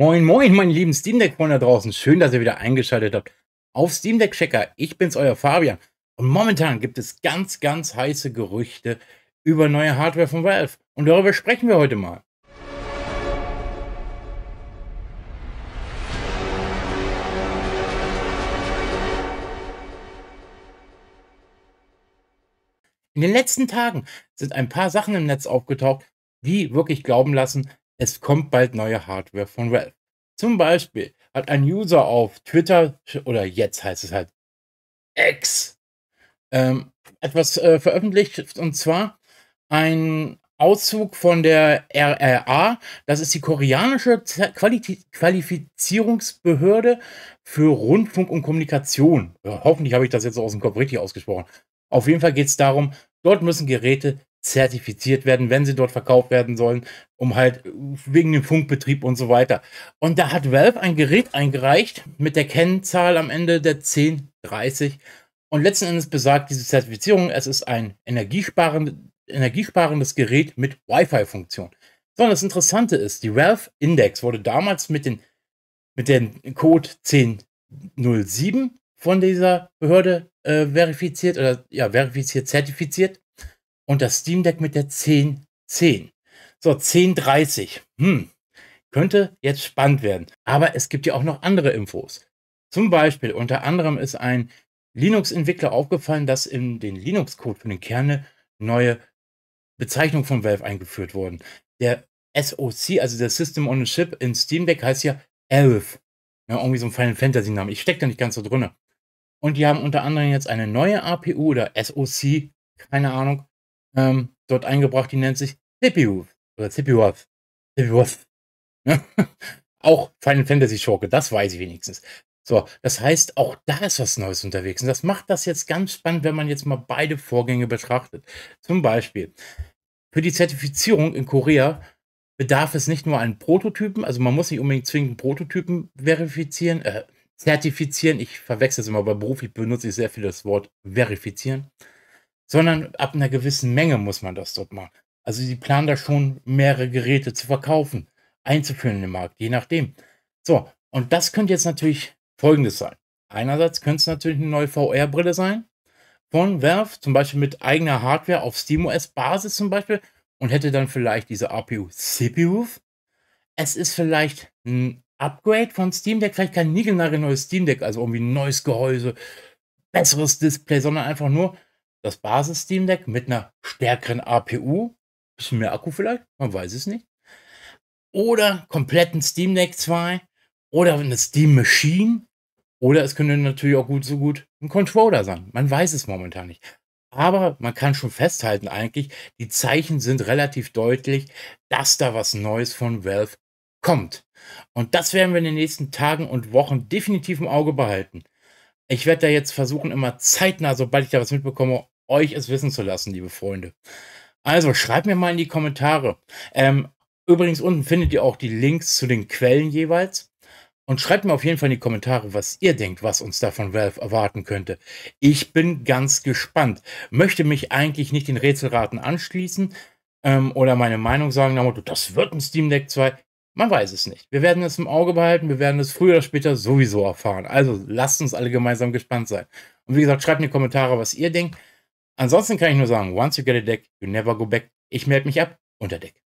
Moin, moin, meine lieben Steam Deck Freunde da draußen. Schön, dass ihr wieder eingeschaltet habt. Auf Steam Deck Checker, ich bin's, euer Fabian. Und momentan gibt es ganz, ganz heiße Gerüchte über neue Hardware von Valve. Und darüber sprechen wir heute mal. In den letzten Tagen sind ein paar Sachen im Netz aufgetaucht, die wirklich glauben lassen, es kommt bald neue Hardware von Valve. Zum Beispiel hat ein User auf Twitter oder jetzt heißt es halt X ähm, etwas äh, veröffentlicht und zwar ein Auszug von der RRA. Das ist die koreanische Quali Qualifizierungsbehörde für Rundfunk und Kommunikation. hoffentlich habe ich das jetzt aus dem Kopf richtig ausgesprochen. Auf jeden Fall geht es darum, dort müssen Geräte zertifiziert werden, wenn sie dort verkauft werden sollen, um halt wegen dem Funkbetrieb und so weiter. Und da hat Valve ein Gerät eingereicht mit der Kennzahl am Ende der 1030. Und letzten Endes besagt diese Zertifizierung, es ist ein energiesparend, energiesparendes Gerät mit Wi-Fi-Funktion. Sondern das Interessante ist, die Valve Index wurde damals mit, den, mit dem Code 1007 von dieser Behörde äh, verifiziert oder ja, verifiziert, zertifiziert und das Steam Deck mit der 1010. So, 1030. Hm. Könnte jetzt spannend werden. Aber es gibt ja auch noch andere Infos. Zum Beispiel, unter anderem ist ein Linux-Entwickler aufgefallen, dass in den Linux-Code für den Kerne neue Bezeichnungen von Valve eingeführt wurden. Der SOC, also der System on a Chip in Steam Deck heißt ja Elf. Ja, irgendwie so ein Final Fantasy Name. Ich stecke da nicht ganz so drin. Und die haben unter anderem jetzt eine neue APU oder SOC, keine Ahnung, ähm, dort eingebracht, die nennt sich CPU oder CPU CPU ne? Auch Final Fantasy Schurke, das weiß ich wenigstens. So, das heißt, auch da ist was Neues unterwegs. Und das macht das jetzt ganz spannend, wenn man jetzt mal beide Vorgänge betrachtet. Zum Beispiel, für die Zertifizierung in Korea bedarf es nicht nur einen Prototypen, also man muss nicht unbedingt zwingend Prototypen verifizieren, äh, zertifizieren. Ich verwechsel es immer, aber beruflich benutze ich sehr viel das Wort verifizieren sondern ab einer gewissen Menge muss man das dort machen. Also sie planen da schon mehrere Geräte zu verkaufen, einzuführen in den Markt, je nachdem. So, und das könnte jetzt natürlich folgendes sein. Einerseits könnte es natürlich eine neue VR-Brille sein von Werf, zum Beispiel mit eigener Hardware auf SteamOS-Basis zum Beispiel und hätte dann vielleicht diese APU-CPU. Es ist vielleicht ein Upgrade von Steam Deck, vielleicht kein niegelnagelneues Steam Deck, also irgendwie ein neues Gehäuse, besseres Display, sondern einfach nur das Basis Steam Deck mit einer stärkeren APU, bisschen mehr Akku vielleicht, man weiß es nicht. Oder kompletten Steam Deck 2 oder eine Steam Machine. Oder es könnte natürlich auch gut so gut ein Controller sein. Man weiß es momentan nicht. Aber man kann schon festhalten eigentlich, die Zeichen sind relativ deutlich, dass da was Neues von Valve kommt. Und das werden wir in den nächsten Tagen und Wochen definitiv im Auge behalten. Ich werde da jetzt versuchen, immer zeitnah, sobald ich da was mitbekomme, euch es wissen zu lassen, liebe Freunde. Also schreibt mir mal in die Kommentare. Ähm, übrigens unten findet ihr auch die Links zu den Quellen jeweils. Und schreibt mir auf jeden Fall in die Kommentare, was ihr denkt, was uns da von Valve erwarten könnte. Ich bin ganz gespannt. Möchte mich eigentlich nicht den Rätselraten anschließen ähm, oder meine Meinung sagen, na, das wird ein Steam Deck 2. Man weiß es nicht. Wir werden es im Auge behalten, wir werden es früher oder später sowieso erfahren. Also lasst uns alle gemeinsam gespannt sein. Und wie gesagt, schreibt in die Kommentare, was ihr denkt. Ansonsten kann ich nur sagen, once you get a deck, you never go back. Ich melde mich ab unter Deck.